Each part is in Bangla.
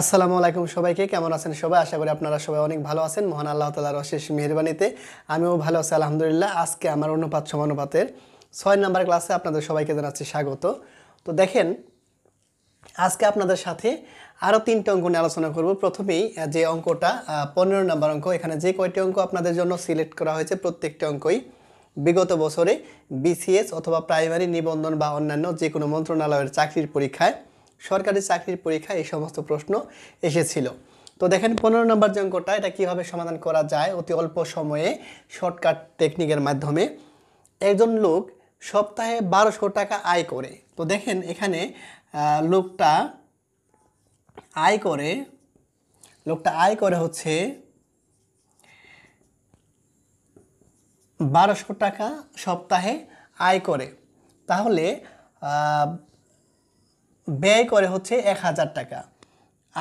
আসসালামু আলাইকুম সবাইকে কেমন আছেন সবাই আশা করি আপনারা সবাই অনেক ভালো আছেন মহান আল্লাহ তালার অশেষ মেহরবানিতে আমিও ভালো আছি আলহামদুলিল্লাহ আজকে আমার অনুপাত সমানুপাতের ছয় নাম্বার ক্লাসে আপনাদের সবাইকে জানাচ্ছি স্বাগত তো দেখেন আজকে আপনাদের সাথে আরও তিনটে অঙ্ক নিয়ে আলোচনা করব প্রথমেই যে অঙ্কটা পনেরো নাম্বার অঙ্ক এখানে যে কয়টি অঙ্ক আপনাদের জন্য সিলেক্ট করা হয়েছে প্রত্যেকটি অঙ্কই বিগত বছরে বিসিএস অথবা প্রাইমারি নিবন্ধন বা অন্যান্য যে কোনো মন্ত্রণালয়ের চাকরির পরীক্ষায় সরকারি চাকরির পরীক্ষায় এই সমস্ত প্রশ্ন এসেছিল তো দেখেন পনেরো নম্বর যে অঙ্কটা এটা কীভাবে সমাধান করা যায় অতি অল্প সময়ে শর্টকাট টেকনিকের মাধ্যমে একজন লোক সপ্তাহে বারোশো টাকা আয় করে তো দেখেন এখানে লোকটা আয় করে লোকটা আয় করে হচ্ছে বারোশো টাকা সপ্তাহে আয় করে তাহলে ব্যয় করে হচ্ছে এক হাজার টাকা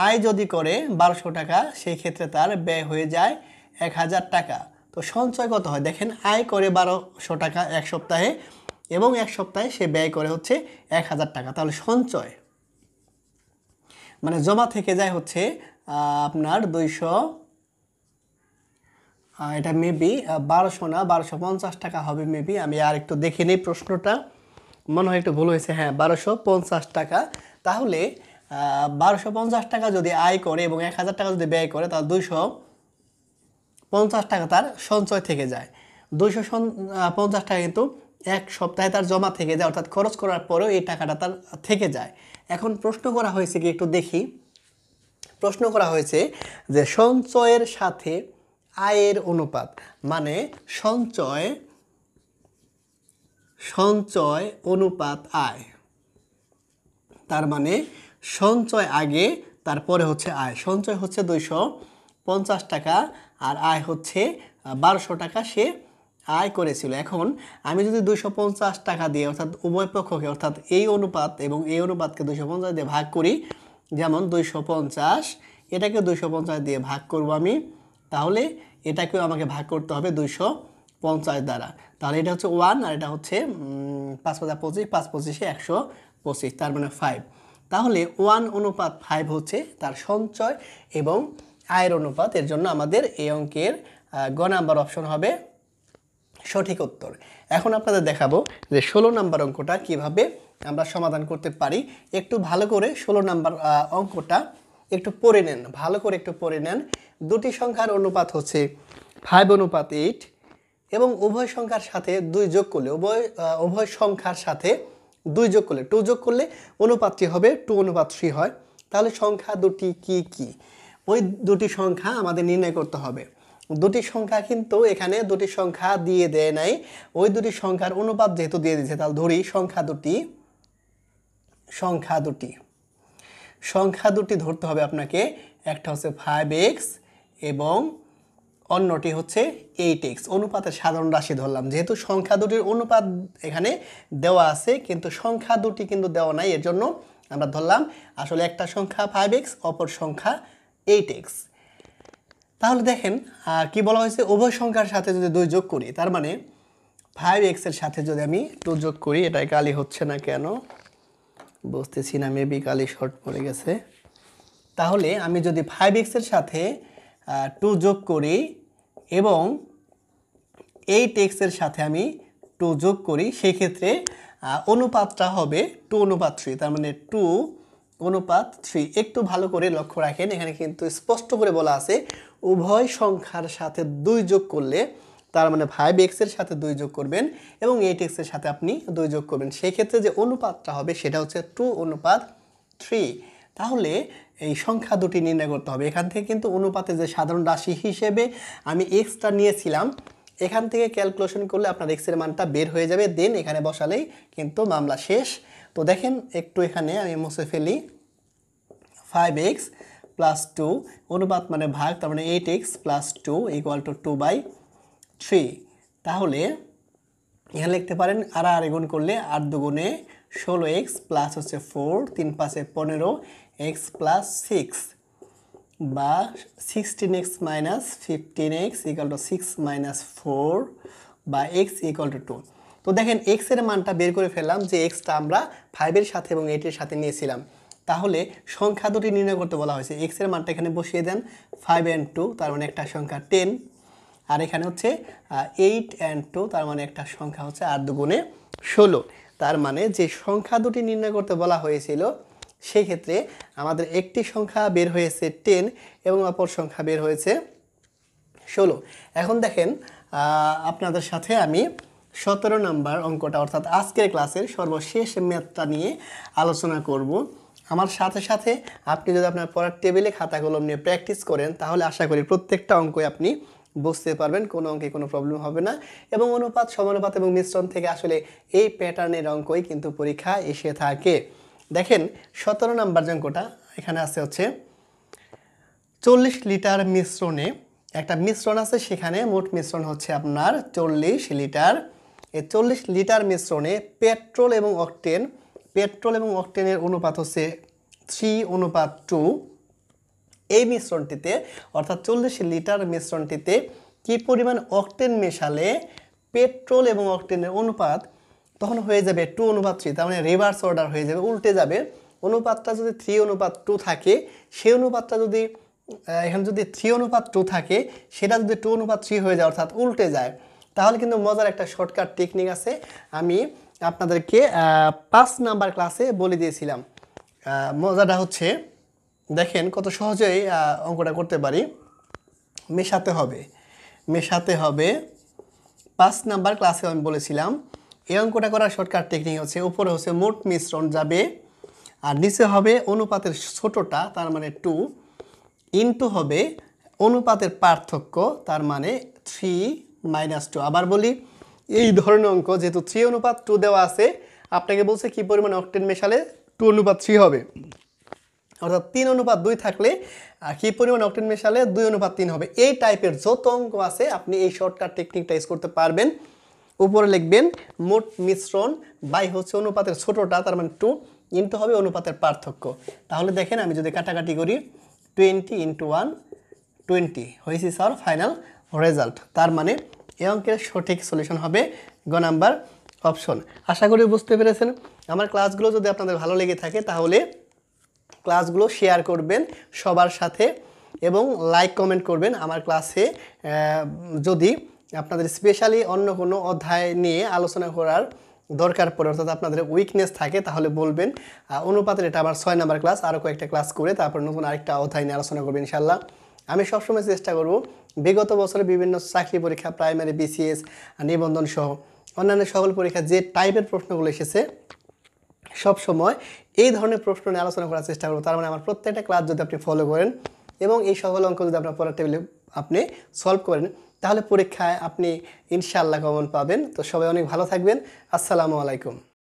আয় যদি করে বারোশো টাকা সেই ক্ষেত্রে তার ব্যয় হয়ে যায় এক হাজার টাকা তো সঞ্চয় কত হয় দেখেন আয় করে বারোশো টাকা এক সপ্তাহে এবং এক সপ্তাহে সে ব্যয় করে হচ্ছে এক হাজার টাকা তাহলে সঞ্চয় মানে জমা থেকে যায় হচ্ছে আপনার দুইশো এটা মেবি বারোশো না বারোশো পঞ্চাশ টাকা হবে মেবি আমি আর একটু দেখে নিই প্রশ্নটা মনে হয় একটু ভুল হয়েছে হ্যাঁ বারোশো পঞ্চাশ টাকা তাহলে বারোশো পঞ্চাশ টাকা যদি আয় করে এবং এক হাজার টাকা যদি ব্যয় করে তাহলে দুইশো পঞ্চাশ টাকা তার সঞ্চয় থেকে যায় দুইশো পঞ্চাশ টাকা কিন্তু এক সপ্তাহে তার জমা থেকে যায় অর্থাৎ খরচ করার পরেও এই টাকাটা তার থেকে যায় এখন প্রশ্ন করা হয়েছে কি একটু দেখি প্রশ্ন করা হয়েছে যে সঞ্চয়ের সাথে আয়ের অনুপাত মানে সঞ্চয় সঞ্চয় অনুপাত আয় তার মানে সঞ্চয় আগে তারপরে হচ্ছে আয় সঞ্চয় হচ্ছে দুইশো পঞ্চাশ টাকা আর আয় হচ্ছে বারোশো টাকা সে আয় করেছিল এখন আমি যদি দুশো পঞ্চাশ টাকা দিয়ে অর্থাৎ উভয় পক্ষকে অর্থাৎ এই অনুপাত এবং এই অনুপাতকে দুশো পঞ্চাশ দিয়ে ভাগ করি যেমন দুশো পঞ্চাশ এটাকে দুশো পঞ্চাশ দিয়ে ভাগ করব আমি তাহলে এটাকেও আমাকে ভাগ করতে হবে দুশো পঞ্চাশ দ্বারা তাহলে এটা হচ্ছে ওয়ান আর এটা হচ্ছে পাঁচ পাঁচ পঁচিশ পাঁচ পঁচিশে একশো পঁচিশ তার মানে ফাইভ তাহলে ওয়ান অনুপাত ফাইভ হচ্ছে তার সঞ্চয় এবং আয়ের অনুপাত এর জন্য আমাদের এই অঙ্কের গ নাম্বার অপশন হবে সঠিক উত্তর এখন আপনাদের দেখাবো যে ষোলো নাম্বার অঙ্কটা কিভাবে আমরা সমাধান করতে পারি একটু ভালো করে ষোলো নাম্বার অঙ্কটা একটু পড়ে নেন ভালো করে একটু পড়ে নেন দুটি সংখ্যার অনুপাত হচ্ছে ফাইভ অনুপাত এইট এবং উভয় সংখ্যার সাথে দুই যোগ করলে উভয় উভয় সংখ্যার সাথে দুই যোগ করলে টু যোগ করলে অনুপাতটি হবে টু অনুপাত থ্রি হয় তাহলে সংখ্যা দুটি কি কি ওই দুটি সংখ্যা আমাদের নির্ণয় করতে হবে দুটি সংখ্যা কিন্তু এখানে দুটি সংখ্যা দিয়ে দেয় নাই ওই দুটি সংখ্যার অনুপাত যেহেতু দিয়ে দিয়েছে তাহলে ধরি সংখ্যা দুটি সংখ্যা দুটি সংখ্যা দুটি ধরতে হবে আপনাকে একটা হচ্ছে ফাইভ এক্স এবং অন্যটি হচ্ছে এইট এক্স অনুপাতের সাধারণ রাশি ধরলাম যেহেতু সংখ্যা দুটির অনুপাত এখানে দেওয়া আছে কিন্তু সংখ্যা দুটি কিন্তু দেওয়া নাই এর জন্য আমরা ধরলাম আসলে একটা সংখ্যা ফাইভ এক্স অপর সংখ্যা এইট এক্স তাহলে দেখেন কি বলা হয়েছে উভয় সংখ্যার সাথে যদি দুই যোগ করি তার মানে ফাইভ এক্সের সাথে যদি আমি টু যোগ করি এটাই কালি হচ্ছে না কেন বুঝতেছি না মেবি কালি শর্ট পড়ে গেছে তাহলে আমি যদি ফাইভ এক্সের সাথে টু যোগ করি এবং এই টেক্সের সাথে আমি টু যোগ করি সেক্ষেত্রে অনুপাতটা হবে টু অনুপাত থ্রি তার মানে টু অনুপাত থ্রি একটু ভালো করে লক্ষ্য রাখেন এখানে কিন্তু স্পষ্ট করে বলা আছে উভয় সংখ্যার সাথে দুই যোগ করলে তার মানে ফাইভ এক্সের সাথে দুই যোগ করবেন এবং এইট এক্সের সাথে আপনি দুই যোগ করবেন সেক্ষেত্রে যে অনুপাতটা হবে সেটা হচ্ছে টু অনুপাত থ্রি তাহলে এই সংখ্যা দুটি নির্ণয় করতে হবে এখান থেকে কিন্তু অনুপাতে যে সাধারণ রাশি হিসেবে আমি এক্সটা নিয়েছিলাম এখান থেকে ক্যালকুলেশন করলে আপনার এক্সের মানটা বের হয়ে যাবে দেন এখানে বসালেই কিন্তু মামলা শেষ তো দেখেন একটু এখানে আমি মুছে ফেলি ফাইভ এক্স প্লাস টু অনুপাত মানে ভাগ তার মানে eight X plus two equal to two by three তাহলে এখানে লিখতে পারেন আর আর গুণ করলে আট দুগুণে ষোলো এক্স প্লাস হচ্ছে ফোর তিন পাশে পনেরো এক্স প্লাস সিক্স বা sixteen X minus fifteen X equal to six minus four বা এক্স ইকাল টু টু তো দেখেন এক্সের মানটা বের করে ফেললাম যে এক্সটা আমরা ফাইভের সাথে এবং এইটের সাথে নিয়েছিলাম তাহলে সংখ্যা দুটি নির্ণয় করতে বলা হয়েছে এক্সের মানটা এখানে বসিয়ে দেন ফাইভ অ্যান্ড টু তার মানে একটা সংখ্যা টেন আর এখানে হচ্ছে এইট অ্যান্ড টু তার মানে একটা সংখ্যা হচ্ছে আর দুগুণে ষোলো তার মানে যে সংখ্যা দুটি নির্ণয় করতে বলা হয়েছিল সেক্ষেত্রে আমাদের একটি সংখ্যা বের হয়েছে টেন এবং অপর সংখ্যা বের হয়েছে ষোলো এখন দেখেন আপনাদের সাথে আমি সতেরো নাম্বার অঙ্কটা অর্থাৎ আজকের ক্লাসের সর্বশেষ ম্যাথটা নিয়ে আলোচনা করব আমার সাথে সাথে আপনি যদি আপনার পড়ার টেবিলে খাতা কলম নিয়ে প্র্যাকটিস করেন তাহলে আশা করি প্রত্যেকটা অঙ্কই আপনি বুঝতে পারবেন কোনো অঙ্কে কোনো প্রবলেম হবে না এবং অনুপাত সমানুপাত এবং মিশ্রণ থেকে আসলে এই প্যাটার্নের অঙ্কই কিন্তু পরীক্ষা এসে থাকে দেখেন সতেরো নাম্বার যে অঙ্কটা এখানে আছে হচ্ছে চল্লিশ লিটার মিশ্রণে একটা মিশ্রণ আছে সেখানে মোট মিশ্রণ হচ্ছে আপনার চল্লিশ লিটার এই চল্লিশ লিটার মিশ্রণে পেট্রোল এবং অকটেন পেট্রোল এবং অকটেনের অনুপাত হচ্ছে থ্রি অনুপাত টু এই মিশ্রণটিতে অর্থাৎ চল্লিশ লিটার মিশ্রণটিতে কি পরিমাণ অক্টেন মেশালে পেট্রোল এবং অক্টেনের অনুপাত তখন হয়ে যাবে টু অনুপাত থ্রি তার মানে রিভার্স অর্ডার হয়ে যাবে উল্টে যাবে অনুপাতটা যদি থ্রি অনুপাত টু থাকে সেই অনুপাতটা যদি এখানে যদি থ্রি অনুপাত টু থাকে সেটা যদি টু অনুপাত থ্রি হয়ে যায় অর্থাৎ উল্টে যায় তাহলে কিন্তু মজার একটা শর্টকাট টেকনিক আছে আমি আপনাদেরকে পাঁচ নাম্বার ক্লাসে বলে দিয়েছিলাম মজাটা হচ্ছে দেখেন কত সহজেই অঙ্কটা করতে পারি মেশাতে হবে মেশাতে হবে পাঁচ নাম্বার ক্লাসে আমি বলেছিলাম এই অঙ্কটা করার শর্টকাট টেকনিক হচ্ছে উপরে হচ্ছে মোট মিশ্রণ যাবে আর নিচে হবে অনুপাতের ছোটটা তার মানে টু ইন্টু হবে অনুপাতের পার্থক্য তার মানে থ্রি মাইনাস টু আবার বলি এই ধরনের অঙ্ক যেহেতু থ্রি অনুপাত টু দেওয়া আছে আপনাকে বলছে কি পরিমাণ অক্টেন মেশালে টু অনুপাত থ্রি হবে অর্থাৎ তিন অনুপাত দুই থাকলে কি পরিমাণ অক্টেন মেশালে দুই অনুপাত তিন হবে এই টাইপের যত অঙ্ক আছে আপনি এই শর্টকাট টেকনিকটা ইউজ করতে পারবেন উপরে লিখবেন মোট মিশ্রণ বাই হচ্ছে অনুপাতের ছোটোটা তার মানে টু ইন্টু হবে অনুপাতের পার্থক্য তাহলে দেখেন আমি যদি কাটাকাটি করি টোয়েন্টি ইন্টু ওয়ান টোয়েন্টি হয়েছে স্যার ফাইনাল রেজাল্ট তার মানে এই অঙ্কের সঠিক সলিউশন হবে গ নাম্বার অপশন আশা করি বুঝতে পেরেছেন আমার ক্লাসগুলো যদি আপনাদের ভালো লেগে থাকে তাহলে ক্লাসগুলো শেয়ার করবেন সবার সাথে এবং লাইক কমেন্ট করবেন আমার ক্লাসে যদি আপনাদের স্পেশালি অন্য কোনো অধ্যায় নিয়ে আলোচনা করার দরকার পড়ে অর্থাৎ আপনাদের উইকনেস থাকে তাহলে বলবেন অনুপাতের এটা আমার ছয় নাম্বার ক্লাস আরও কয়েকটা ক্লাস করে তারপর নতুন আরেকটা অধ্যায় নিয়ে আলোচনা করবেন ইনশাল্লাহ আমি সবসময় চেষ্টা করব বিগত বছরে বিভিন্ন চাকরি পরীক্ষা প্রাইমারি বিসিএস নিবন্ধন সহ অন্যান্য সকল পরীক্ষা যে টাইপের প্রশ্নগুলো এসেছে সব সময় এই ধরনের প্রশ্ন নিয়ে আলোচনা করার চেষ্টা করবো তার মানে আমার প্রত্যেকটা ক্লাস যদি আপনি ফলো করেন এবং এই সকল অঙ্ক যদি আপনার পড়ার টেবিলে আপনি সলভ করেন তাহলে পরীক্ষায় আপনি ইনশাআল্লাহ কমন পাবেন তো সবাই অনেক ভালো থাকবেন আসসালামু আলাইকুম